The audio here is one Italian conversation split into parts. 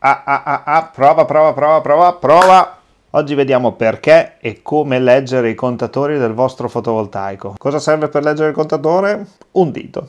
Ah, ah, ah, ah, prova, prova, prova, prova, prova. Oggi vediamo perché e come leggere i contatori del vostro fotovoltaico. Cosa serve per leggere il contatore? Un dito.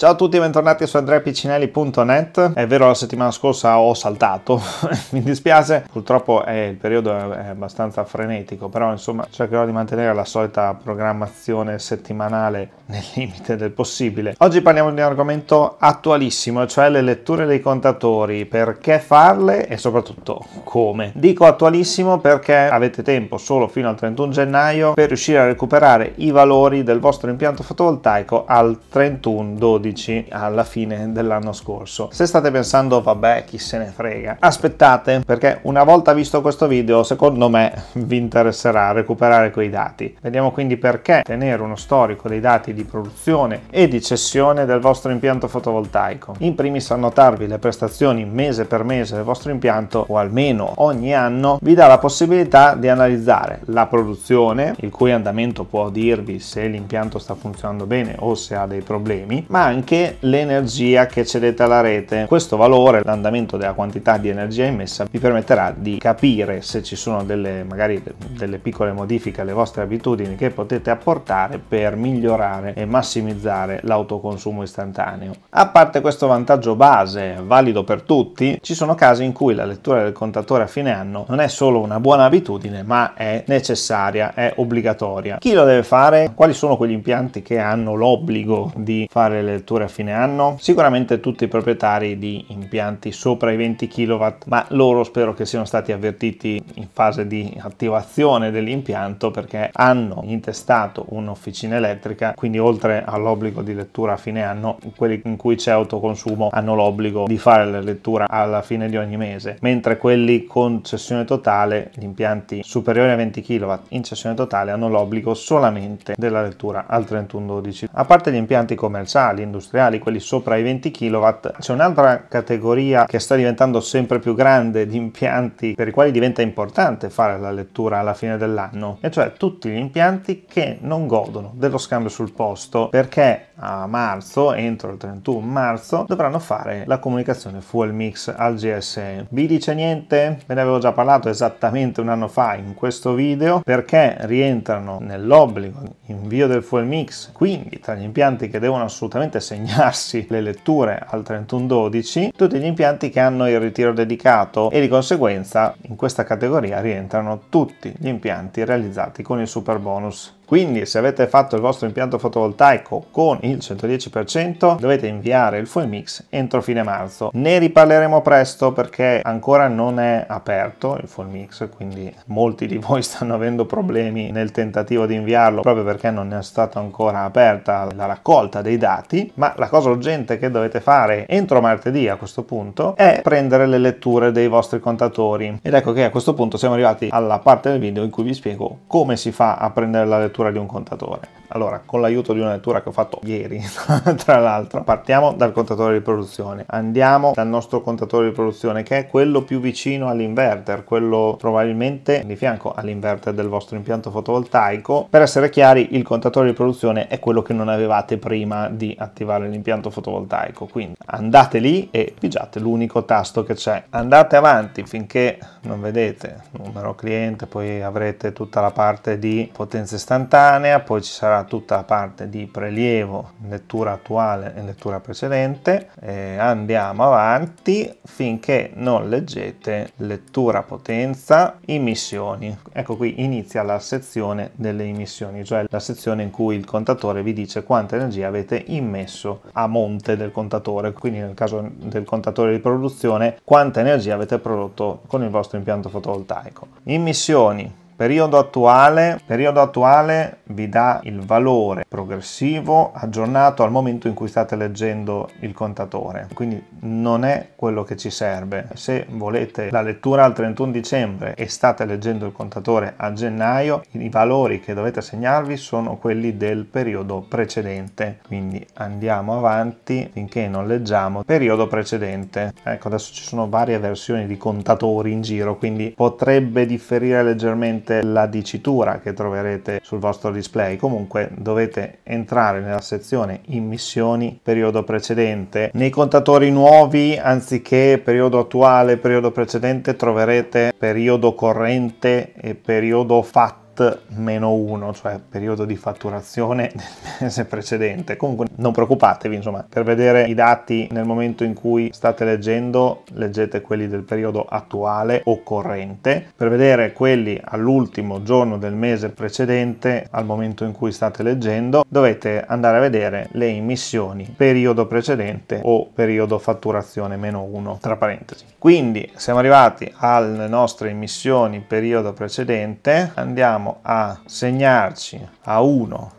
Ciao a tutti e bentornati su andreapiccinelli.net. È vero, la settimana scorsa ho saltato, mi dispiace, purtroppo eh, il periodo è abbastanza frenetico, però insomma cercherò di mantenere la solita programmazione settimanale nel limite del possibile. Oggi parliamo di un argomento attualissimo, cioè le letture dei contatori, perché farle e soprattutto come. Dico attualissimo perché avete tempo solo fino al 31 gennaio per riuscire a recuperare i valori del vostro impianto fotovoltaico al 31 12 12 alla fine dell'anno scorso. Se state pensando vabbè chi se ne frega, aspettate perché una volta visto questo video secondo me vi interesserà recuperare quei dati. Vediamo quindi perché tenere uno storico dei dati di produzione e di cessione del vostro impianto fotovoltaico. In primis annotarvi le prestazioni mese per mese del vostro impianto o almeno ogni anno vi dà la possibilità di analizzare la produzione, il cui andamento può dirvi se l'impianto sta funzionando bene o se ha dei problemi, ma anche anche l'energia che cedete alla rete. Questo valore, l'andamento della quantità di energia immessa, vi permetterà di capire se ci sono delle, magari delle piccole modifiche alle vostre abitudini che potete apportare per migliorare e massimizzare l'autoconsumo istantaneo. A parte questo vantaggio base, valido per tutti, ci sono casi in cui la lettura del contatore a fine anno non è solo una buona abitudine, ma è necessaria, è obbligatoria. Chi lo deve fare? Quali sono quegli impianti che hanno l'obbligo di fare le letture? fatture a fine anno? Sicuramente tutti i proprietari di impianti sopra i 20 kW, ma loro spero che siano stati avvertiti in fase di attivazione dell'impianto perché hanno intestato un'officina elettrica, quindi oltre all'obbligo di lettura a fine anno, quelli in cui c'è autoconsumo hanno l'obbligo di fare la lettura alla fine di ogni mese, mentre quelli con cessione totale, gli impianti superiori a 20 kW in cessione totale hanno l'obbligo solamente della lettura al 31-12. A parte gli impianti commerciali, industriali, industriali, quelli sopra i 20 kW. C'è un'altra categoria che sta diventando sempre più grande di impianti per i quali diventa importante fare la lettura alla fine dell'anno, e cioè tutti gli impianti che non godono dello scambio sul posto perché a marzo, entro il 31 marzo, dovranno fare la comunicazione fuel mix al GSE. Vi dice niente? Ve ne avevo già parlato esattamente un anno fa in questo video perché rientrano nell'obbligo invio del fuel mix, quindi tra gli impianti che devono assolutamente assegnarsi le letture al 3112 tutti gli impianti che hanno il ritiro dedicato e di conseguenza in questa categoria rientrano tutti gli impianti realizzati con il super bonus quindi se avete fatto il vostro impianto fotovoltaico con il 110% dovete inviare il FOIMIX entro fine marzo. Ne riparleremo presto perché ancora non è aperto il FOIMIX, quindi molti di voi stanno avendo problemi nel tentativo di inviarlo proprio perché non è stata ancora aperta la raccolta dei dati, ma la cosa urgente che dovete fare entro martedì a questo punto è prendere le letture dei vostri contatori. Ed ecco che a questo punto siamo arrivati alla parte del video in cui vi spiego come si fa a prendere la lettura struttura di un contatore. Allora, con l'aiuto di una lettura che ho fatto ieri, tra l'altro, partiamo dal contatore di produzione. Andiamo dal nostro contatore di produzione che è quello più vicino all'inverter, quello probabilmente di fianco all'inverter del vostro impianto fotovoltaico. Per essere chiari, il contatore di produzione è quello che non avevate prima di attivare l'impianto fotovoltaico. Quindi andate lì e pigiate l'unico tasto che c'è. Andate avanti finché non vedete numero cliente, poi avrete tutta la parte di potenza istantanea, poi ci sarà tutta la parte di prelievo, lettura attuale e lettura precedente. E andiamo avanti finché non leggete lettura potenza, immissioni. Ecco qui inizia la sezione delle immissioni, cioè la sezione in cui il contatore vi dice quanta energia avete immesso a monte del contatore, quindi nel caso del contatore di produzione quanta energia avete prodotto con il vostro impianto fotovoltaico. Immissioni Periodo attuale, periodo attuale vi dà il valore progressivo aggiornato al momento in cui state leggendo il contatore, quindi non è quello che ci serve. Se volete la lettura al 31 dicembre e state leggendo il contatore a gennaio, i valori che dovete segnarvi sono quelli del periodo precedente. Quindi andiamo avanti finché non leggiamo periodo precedente. Ecco, adesso ci sono varie versioni di contatori in giro, quindi potrebbe differire leggermente scegliete la dicitura che troverete sul vostro display. Comunque dovete entrare nella sezione in missioni periodo precedente. Nei contatori nuovi, anziché periodo attuale, periodo precedente, troverete periodo corrente e periodo fatto meno 1, cioè periodo di fatturazione del mese precedente. Comunque non preoccupatevi, insomma, per vedere i dati nel momento in cui state leggendo, leggete quelli del periodo attuale o corrente. Per vedere quelli all'ultimo giorno del mese precedente, al momento in cui state leggendo, dovete andare a vedere le emissioni periodo precedente o periodo fatturazione meno 1, tra parentesi. Quindi siamo arrivati alle nostre emissioni periodo precedente, andiamo andiamo a segnarci a 1,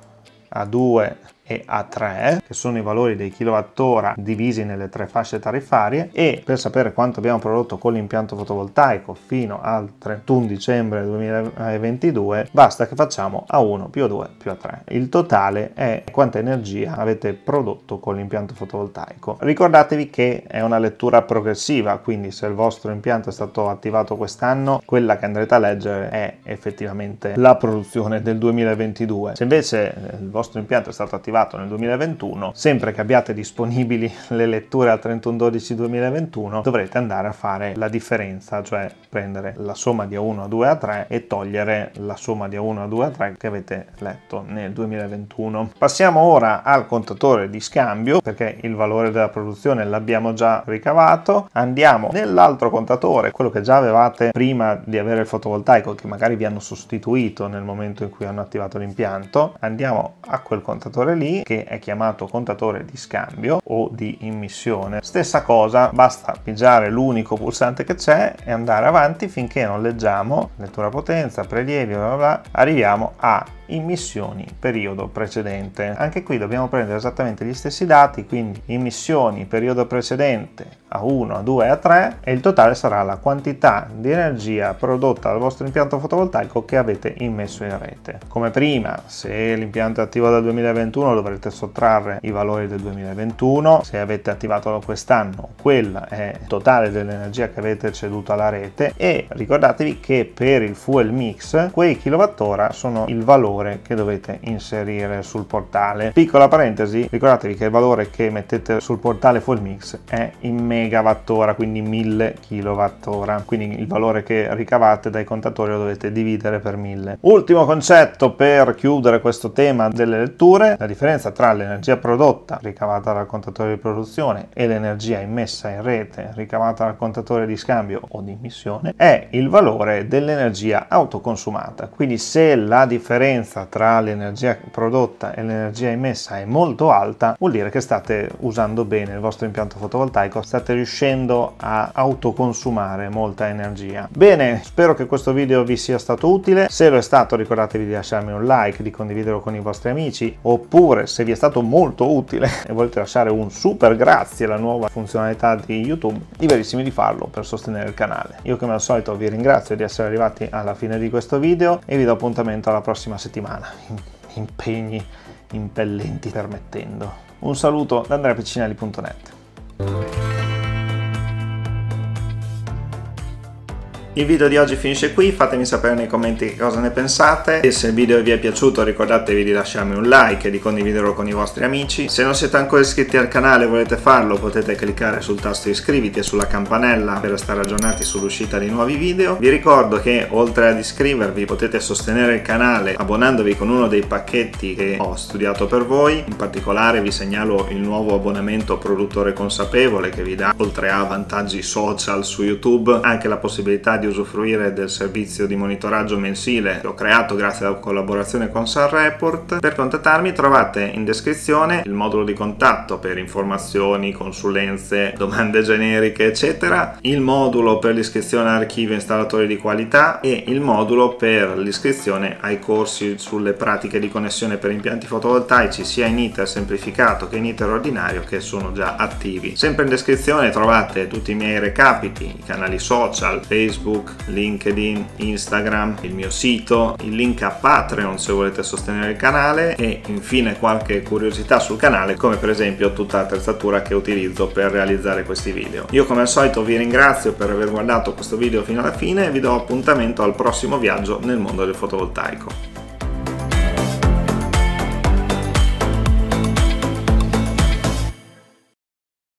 a 2, e A3, che sono i valori dei kilowattora divisi nelle tre fasce tariffarie e per sapere quanto abbiamo prodotto con l'impianto fotovoltaico fino al 31 dicembre 2022 basta che facciamo A1 più A2 più A3. Il totale è quanta energia avete prodotto con l'impianto fotovoltaico. Ricordatevi che è una lettura progressiva, quindi se il vostro impianto è stato attivato quest'anno, quella che andrete a leggere è effettivamente la produzione del 2022. Se invece eh, il vostro impianto è stato attivato parlato nel 2021, sempre che abbiate disponibili le letture al 31-12-2021 dovrete andare a fare la differenza, cioè prendere la somma di A1, A2, A3 e togliere la somma di A1, A2, A3 che avete letto nel 2021. Passiamo ora al contatore di scambio perché il valore della produzione l'abbiamo già ricavato. Andiamo nell'altro contatore, quello che già avevate prima di avere il fotovoltaico che magari vi hanno sostituito nel momento in cui hanno attivato l'impianto. Andiamo a quel contatore lì che è chiamato contatore di scambio o di immissione. Stessa cosa, basta pigiare l'unico pulsante che c'è e andare avanti finché non leggiamo lettura potenza, prelievi, bla bla, bla arriviamo a immissioni periodo precedente. Anche qui dobbiamo prendere esattamente gli stessi dati, quindi immissioni periodo precedente a 1, a 2, a 3 e il totale sarà la quantità di energia prodotta dal vostro impianto fotovoltaico che avete immesso in rete. Come prima, se l'impianto è attivo dal 2021 dovrete sottrarre i valori del 2021, se avete attivato quest'anno quella è il totale dell'energia che avete ceduto alla rete e ricordatevi che per il fuel mix quei kilowattora sono il valore valore che dovete inserire sul portale. Piccola parentesi, ricordatevi che il valore che mettete sul portale Fullmix è in megawattora, quindi 1000 kWh, quindi il valore che ricavate dai contatori lo dovete dividere per 1000. Ultimo concetto per chiudere questo tema delle letture, la differenza tra l'energia prodotta ricavata dal contatore di produzione e l'energia immessa in rete ricavata dal contatore di scambio o di emissione è il valore dell'energia autoconsumata. Quindi se la differenza differenza tra l'energia prodotta e l'energia emessa è molto alta, vuol dire che state usando bene il vostro impianto fotovoltaico, state riuscendo a autoconsumare molta energia. Bene, spero che questo video vi sia stato utile, se lo è stato ricordatevi di lasciarmi un like, di condividerlo con i vostri amici, oppure se vi è stato molto utile e volete lasciare un super grazie alla nuova funzionalità di YouTube, liberissimi di farlo per sostenere il canale. Io come al solito vi ringrazio di essere arrivati alla fine di questo video e vi do appuntamento alla prossima settimana settimana, impegni impellenti permettendo. Un saluto da andreapiccinelli.net. Il video di oggi finisce qui, fatemi sapere nei commenti che cosa ne pensate e se il video vi è piaciuto ricordatevi di lasciarmi un like e di condividerlo con i vostri amici. Se non siete ancora iscritti al canale e volete farlo potete cliccare sul tasto iscriviti e sulla campanella per stare aggiornati sull'uscita di nuovi video. Vi ricordo che oltre ad iscrivervi potete sostenere il canale abbonandovi con uno dei pacchetti che ho studiato per voi, in particolare vi segnalo il nuovo abbonamento produttore consapevole che vi dà oltre a vantaggi social su YouTube anche la possibilità di usufruire del servizio di monitoraggio mensile che ho creato grazie alla collaborazione con Sunreport. Per contattarmi trovate in descrizione il modulo di contatto per informazioni, consulenze, domande generiche eccetera, il modulo per l'iscrizione a archivio e installatori di qualità e il modulo per l'iscrizione ai corsi sulle pratiche di connessione per impianti fotovoltaici sia in ITER semplificato che in ITER ordinario che sono già attivi. Sempre in descrizione trovate tutti i miei recapiti, i canali social, Facebook, Facebook, LinkedIn, Instagram, il mio sito, il link a Patreon se volete sostenere il canale e infine qualche curiosità sul canale come per esempio tutta l'attrezzatura che utilizzo per realizzare questi video. Io come al solito vi ringrazio per aver guardato questo video fino alla fine e vi do appuntamento al prossimo viaggio nel mondo del fotovoltaico.